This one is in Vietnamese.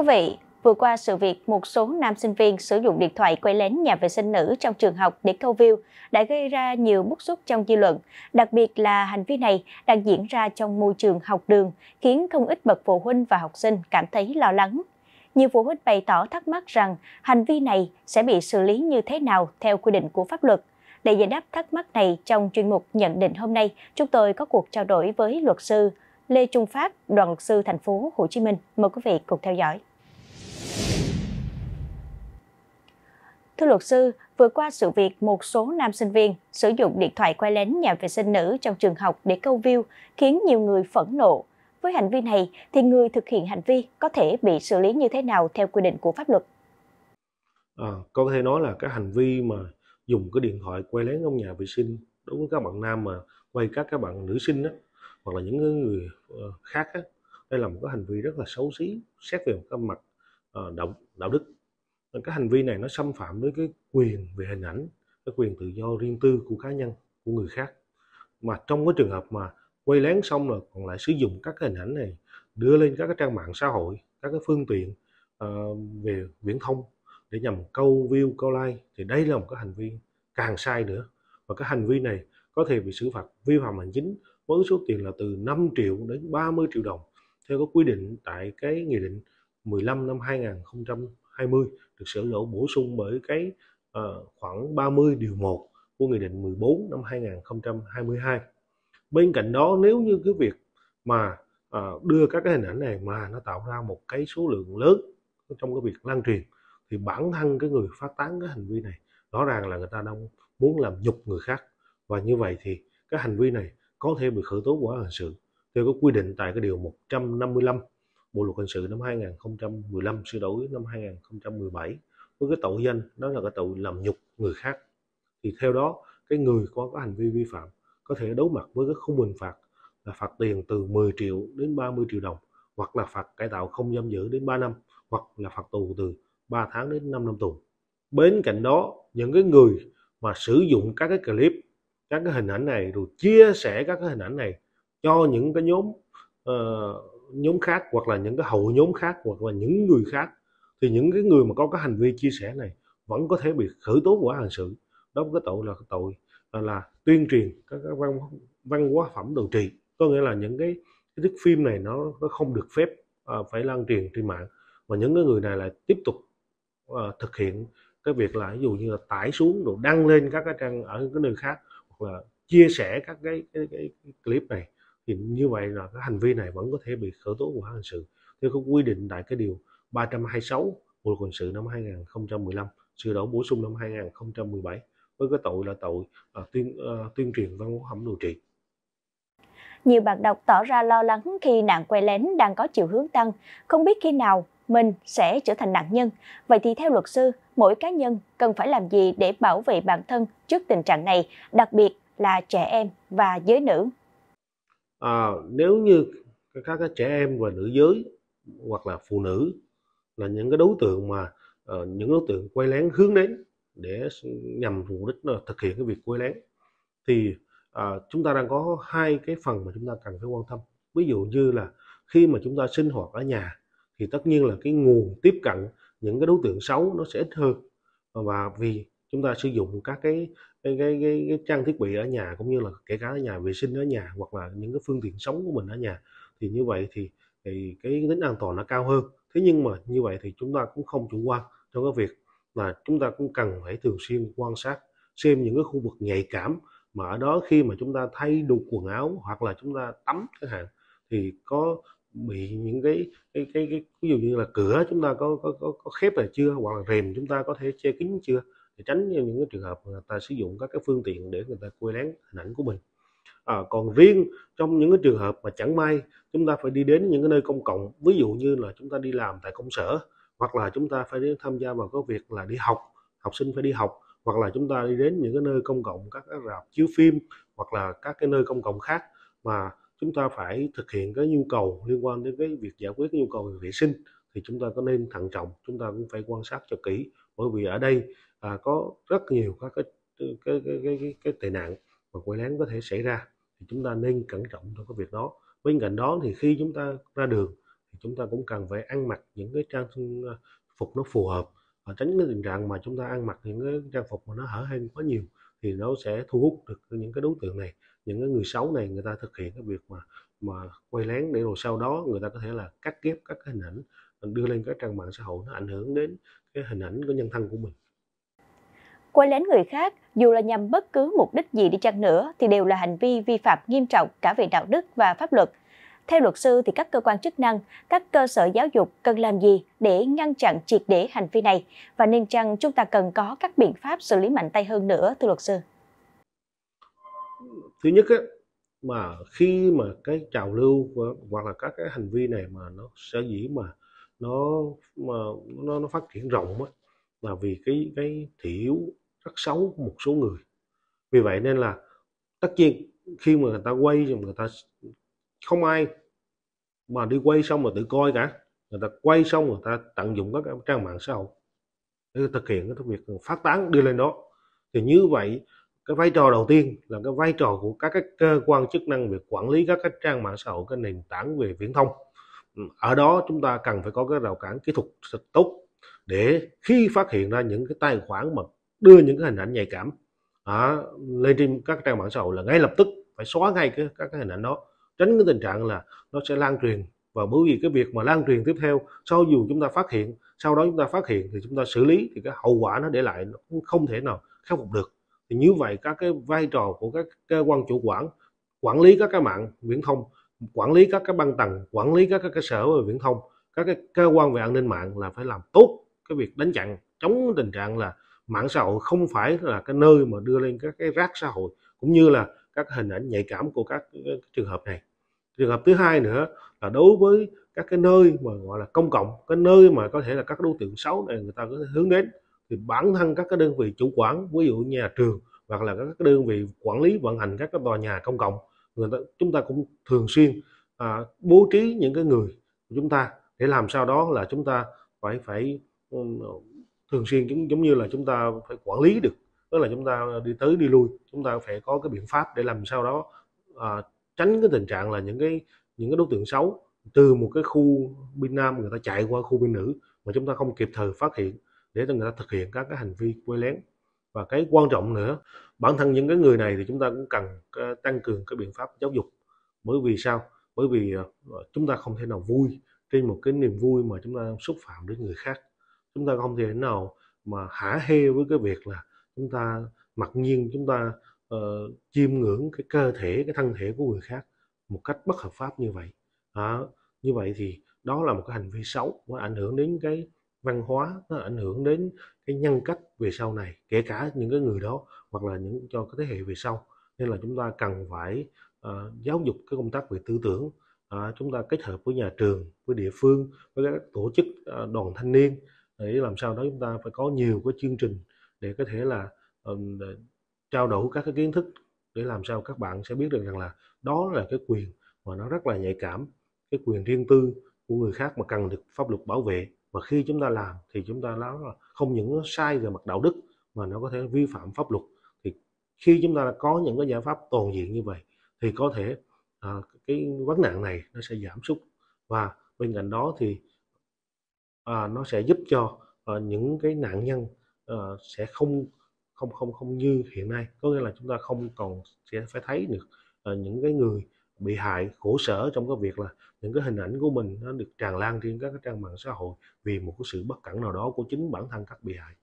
quý vị, vừa qua sự việc một số nam sinh viên sử dụng điện thoại quay lén nhà vệ sinh nữ trong trường học để câu view đã gây ra nhiều bức xúc trong dư luận. Đặc biệt là hành vi này đang diễn ra trong môi trường học đường, khiến không ít bậc phụ huynh và học sinh cảm thấy lo lắng. Nhiều phụ huynh bày tỏ thắc mắc rằng hành vi này sẽ bị xử lý như thế nào theo quy định của pháp luật. Để giải đáp thắc mắc này trong chuyên mục nhận định hôm nay, chúng tôi có cuộc trao đổi với luật sư Lê Trung Phát, đoàn luật sư thành phố Hồ Chí Minh. Mời quý vị cùng theo dõi. Thưa luật sư, vừa qua sự việc một số nam sinh viên sử dụng điện thoại quay lén nhà vệ sinh nữ trong trường học để câu view khiến nhiều người phẫn nộ. Với hành vi này thì người thực hiện hành vi có thể bị xử lý như thế nào theo quy định của pháp luật? À, có thể nói là cái hành vi mà dùng cái điện thoại quay lén trong nhà vệ sinh đối với các bạn nam mà quay các các bạn nữ sinh đó, hoặc là những người ờ, khác đó, đây là một cái hành vi rất là xấu xí xét về một cái mặt ờ, đạo đạo đức cái hành vi này nó xâm phạm đến cái quyền về hình ảnh cái quyền tự do riêng tư của cá nhân của người khác mà trong cái trường hợp mà quay lén xong rồi còn lại sử dụng các cái hình ảnh này đưa lên các cái trang mạng xã hội các cái phương tiện uh, về viễn thông để nhằm câu view câu like thì đây là một cái hành vi càng sai nữa và cái hành vi này có thể bị xử phạt vi phạm hành chính với số tiền là từ 5 triệu đến 30 triệu đồng theo các quy định tại cái nghị định 15 năm 2020 được sửa đổi bổ sung bởi cái uh, khoảng 30 điều 1 của Nghị định 14 năm 2022. Bên cạnh đó nếu như cái việc mà uh, đưa các cái hình ảnh này mà nó tạo ra một cái số lượng lớn trong cái việc lan truyền thì bản thân cái người phát tán cái hành vi này rõ ràng là người ta đang muốn làm nhục người khác và như vậy thì cái hành vi này có thể bị khởi tố vụ án hình sự theo cái quy định tại cái điều 155 Bộ luật hình sự năm 2015 sửa đổi năm 2017 với cái tội danh đó là cái tội làm nhục người khác. Thì theo đó, cái người có cái hành vi vi phạm có thể đối mặt với cái khung hình phạt là phạt tiền từ 10 triệu đến 30 triệu đồng hoặc là phạt cải tạo không giam giữ đến 3 năm hoặc là phạt tù từ 3 tháng đến 5 năm tù. Bên cạnh đó, những cái người mà sử dụng các cái clip, các cái hình ảnh này rồi chia sẻ các cái hình ảnh này cho những cái nhóm uh, nhóm khác hoặc là những cái hậu nhóm khác hoặc là những người khác thì những cái người mà có cái hành vi chia sẻ này vẫn có thể bị khởi tố quả hình sự đó cái tội là cái tội là, là tuyên truyền các, văn văn hóa phẩm đồ trị có nghĩa là những cái cái thước phim này nó nó không được phép à, phải lan truyền trên mạng và những cái người này lại tiếp tục à, thực hiện cái việc là ví dụ như là tải xuống rồi đăng lên các cái trang ở cái nơi khác hoặc là chia sẻ các cái, cái, cái clip này thì như vậy là cái hành vi này vẫn có thể bị khởi tố vụ án hình sự theo các quy định tại cái điều 326 Bộ luật hình sự năm 2015 sửa đổi bổ sung năm 2017 với cái tội là tội à, tuyên à, tuyên truyền văn hóa phẩm đồ trị. Nhiều bạn đọc tỏ ra lo lắng khi nạn quay lén đang có chiều hướng tăng, không biết khi nào mình sẽ trở thành nạn nhân. Vậy thì theo luật sư, mỗi cá nhân cần phải làm gì để bảo vệ bản thân trước tình trạng này, đặc biệt là trẻ em và giới nữ? à, nếu như các, các trẻ em và nữ giới hoặc là phụ nữ là những cái đối tượng mà uh, những đối tượng quay lén hướng đến để nhằm mục đích là thực hiện cái việc quay lén thì uh, chúng ta đang có hai cái phần mà chúng ta cần phải quan tâm ví dụ như là khi mà chúng ta sinh hoạt ở nhà thì tất nhiên là cái nguồn tiếp cận những cái đối tượng xấu nó sẽ ít hơn và vì chúng ta sử dụng các cái cái, cái, cái, cái trang thiết bị ở nhà cũng như là kể cả ở nhà vệ sinh ở nhà hoặc là những cái phương tiện sống của mình ở nhà thì như vậy thì thì cái tính an toàn nó cao hơn thế nhưng mà như vậy thì chúng ta cũng không chủ quan trong cái việc là chúng ta cũng cần phải thường xuyên quan sát xem những cái khu vực nhạy cảm mà ở đó khi mà chúng ta thay đục quần áo hoặc là chúng ta tắm chẳng hạn thì có bị những cái cái cái, cái ví dụ như là cửa chúng ta có có có, có khép lại chưa hoặc là rèm chúng ta có thể che kín chưa để tránh những cái trường hợp người ta sử dụng các cái phương tiện để người ta quay lén hình ảnh của mình à, còn riêng trong những cái trường hợp mà chẳng may chúng ta phải đi đến những cái nơi công cộng ví dụ như là chúng ta đi làm tại công sở hoặc là chúng ta phải tham gia vào cái việc là đi học học sinh phải đi học hoặc là chúng ta đi đến những cái nơi công cộng các cái rạp chiếu phim hoặc là các cái nơi công cộng khác mà chúng ta phải thực hiện cái nhu cầu liên quan đến cái việc giải quyết cái nhu cầu về vệ sinh thì chúng ta có nên thận trọng chúng ta cũng phải quan sát cho kỹ bởi vì ở đây à, có rất nhiều các cái cái cái cái, cái, cái tệ nạn mà quay lén có thể xảy ra thì chúng ta nên cẩn trọng trong cái việc đó bên cạnh đó thì khi chúng ta ra đường thì chúng ta cũng cần phải ăn mặc những cái trang à, phục nó phù hợp và tránh cái tình trạng mà chúng ta ăn mặc những cái trang phục mà nó hở hang quá nhiều thì nó sẽ thu hút được những cái đối tượng này những cái người xấu này người ta thực hiện cái việc mà mà quay lén để rồi sau đó người ta có thể là cắt ghép các cái hình ảnh đưa lên các trang mạng xã hội nó ảnh hưởng đến cái hình ảnh của nhân thân của mình quay lén người khác dù là nhằm bất cứ mục đích gì đi chăng nữa thì đều là hành vi vi phạm nghiêm trọng cả về đạo đức và pháp luật theo luật sư thì các cơ quan chức năng, các cơ sở giáo dục cần làm gì để ngăn chặn triệt để hành vi này và nên chăng chúng ta cần có các biện pháp xử lý mạnh tay hơn nữa thưa luật sư? Thứ nhất mà khi mà cái trào lưu hoặc là các cái hành vi này mà nó sẽ dĩ mà nó mà nó, nó phát triển rộng á, là vì cái cái thiểu rất xấu của một số người vì vậy nên là tất nhiên khi mà người ta quay thì người ta không ai mà đi quay xong mà tự coi cả người ta quay xong người ta tận dụng các trang mạng xã hội để thực hiện cái việc phát tán đưa lên đó thì như vậy cái vai trò đầu tiên là cái vai trò của các cái cơ quan chức năng về quản lý các cái trang mạng xã hội cái nền tảng về viễn thông ừ, ở đó chúng ta cần phải có cái rào cản kỹ thuật thật tốt để khi phát hiện ra những cái tài khoản mà đưa những cái hình ảnh nhạy cảm à, lên trên các trang mạng xã hội là ngay lập tức phải xóa ngay cái, các cái hình ảnh đó tránh cái tình trạng là nó sẽ lan truyền và bởi vì cái việc mà lan truyền tiếp theo sau dù chúng ta phát hiện sau đó chúng ta phát hiện thì chúng ta xử lý thì cái hậu quả nó để lại nó cũng không thể nào khắc phục được thì như vậy các cái vai trò của các cơ quan chủ quản quản lý các cái mạng viễn thông quản lý các cái băng tầng quản lý các cái cơ sở về viễn thông các cái cơ quan về an ninh mạng là phải làm tốt cái việc đánh chặn chống tình trạng là mạng xã hội không phải là cái nơi mà đưa lên các cái rác xã hội cũng như là các hình ảnh nhạy cảm của các trường hợp này trường hợp thứ hai nữa là đối với các cái nơi mà gọi là công cộng cái nơi mà có thể là các đối tượng xấu này người ta có thể hướng đến thì bản thân các cái đơn vị chủ quản ví dụ nhà trường hoặc là các cái đơn vị quản lý vận hành các cái tòa nhà công cộng người ta, chúng ta cũng thường xuyên à, bố trí những cái người của chúng ta để làm sao đó là chúng ta phải phải thường xuyên giống, giống như là chúng ta phải quản lý được tức là chúng ta đi tới đi lui chúng ta phải có cái biện pháp để làm sao đó à, tránh cái tình trạng là những cái những cái đối tượng xấu từ một cái khu bên nam người ta chạy qua khu bên nữ mà chúng ta không kịp thời phát hiện để cho người ta thực hiện các cái hành vi quay lén và cái quan trọng nữa bản thân những cái người này thì chúng ta cũng cần ờ, tăng cường cái biện pháp giáo dục bởi vì sao bởi vì ờ, chúng ta không thể nào vui trên một cái niềm vui mà chúng ta xúc phạm đến người khác chúng ta không thể nào mà hả hê với cái việc là chúng ta mặc nhiên chúng ta uh, chiêm ngưỡng cái cơ thể cái thân thể của người khác một cách bất hợp pháp như vậy à, như vậy thì đó là một cái hành vi xấu và ảnh hưởng đến cái văn hóa nó ảnh hưởng đến cái nhân cách về sau này kể cả những cái người đó hoặc là những cho cái thế hệ về sau nên là chúng ta cần phải uh, giáo dục cái công tác về tư tưởng uh, chúng ta kết hợp với nhà trường với địa phương với các tổ chức uh, đoàn thanh niên để làm sao đó chúng ta phải có nhiều cái chương trình để có thể là um, trao đổi các cái kiến thức để làm sao các bạn sẽ biết được rằng là đó là cái quyền mà nó rất là nhạy cảm cái quyền riêng tư của người khác mà cần được pháp luật bảo vệ và khi chúng ta làm thì chúng ta nói là không những sai về mặt đạo đức mà nó có thể vi phạm pháp luật thì khi chúng ta có những cái giải pháp toàn diện như vậy thì có thể à, cái vấn nạn này nó sẽ giảm sút và bên cạnh đó thì à, nó sẽ giúp cho à, những cái nạn nhân à, sẽ không không không không như hiện nay có nghĩa là chúng ta không còn sẽ phải thấy được à, những cái người bị hại khổ sở trong cái việc là những cái hình ảnh của mình nó được tràn lan trên các cái trang mạng xã hội vì một cái sự bất cẩn nào đó của chính bản thân các bị hại